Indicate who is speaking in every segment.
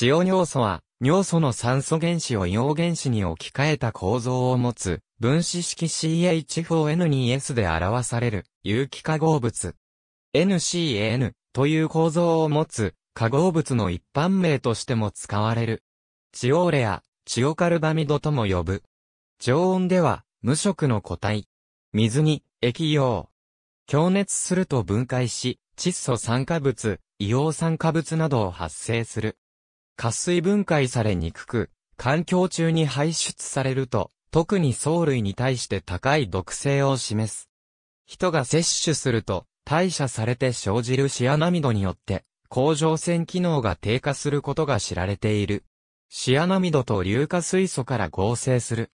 Speaker 1: 塩尿素は、尿素の酸素原子を陽原子に置き換えた構造を持つ、分子式 CH4N2S で表される、有機化合物。NCAN という構造を持つ、化合物の一般名としても使われる。チオーレや、チオカルバミドとも呼ぶ。常温では、無色の固体。水に、液溶。強熱すると分解し、窒素酸化物、硫黄酸化物などを発生する。活水分解されにくく、環境中に排出されると、特に藻類に対して高い毒性を示す。人が摂取すると、代謝されて生じるシアナミドによって、甲状腺機能が低下することが知られている。シアナミドと硫化水素から合成する。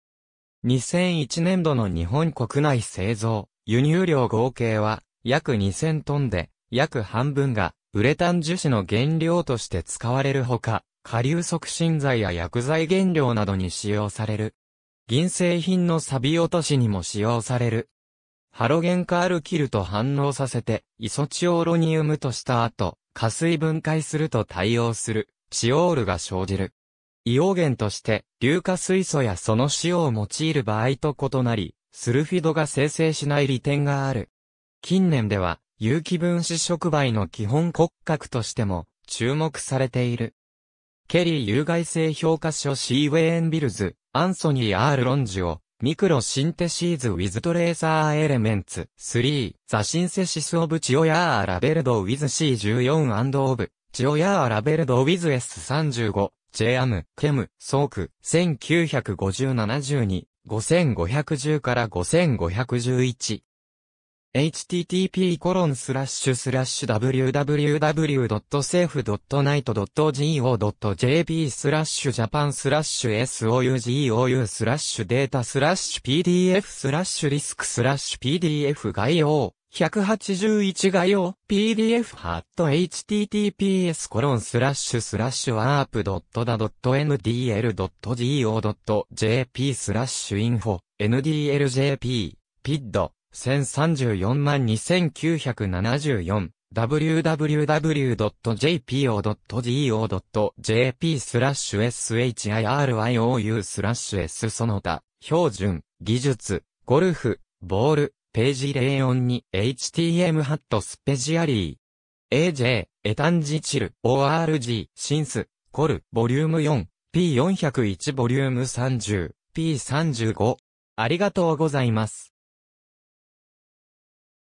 Speaker 1: 2001年度の日本国内製造、輸入量合計は約2000トンで、約半分がウレタン樹脂の原料として使われるほか、下流促進剤や薬剤原料などに使用される。銀製品の錆落としにも使用される。ハロゲンカールキルと反応させて、イソチオロニウムとした後、加水分解すると対応する、チオールが生じる。硫黄源として、硫化水素やその塩を用いる場合と異なり、スルフィドが生成しない利点がある。近年では、有機分子触媒の基本骨格としても、注目されている。ケリー有害性評価書 C. ウェーン・ビルズ、アンソニー・ R. ロンジオ、ミクロシンテシーズ・ウィズ・トレーサー・エレメンツ、3、ザ・シンセシス・オブ・チオヤー・ラベルド・ウィズ・ C14& オブ、チオヤー・ラベルド・ウィズ・ S35、j アム、ケム、ソーク、1950-72、5510から5511。http://www.safe.night.go.jp スラッシュジャパンスラッシュ sougou スラッシュデータスラッシュ pdf スラッシュリスクスラッシュ pdf 概要181概要 pdf ハット https コロンスラッシュスラッシュワープドットだドット ndl.go.jp スラッシュインフォ ndljp ピッド1034万 2974www.jpo.go.jp www.jpo.go.jp スラッシュ shiriou スラッシュ s その他、標準、技術、ゴルフ、ボール、ページ042 htm ハットスペジアリー。aj、エタンジチル、org、シンス、コル、ボリューム4、p401 ボリューム30、p35。ありがとうございます。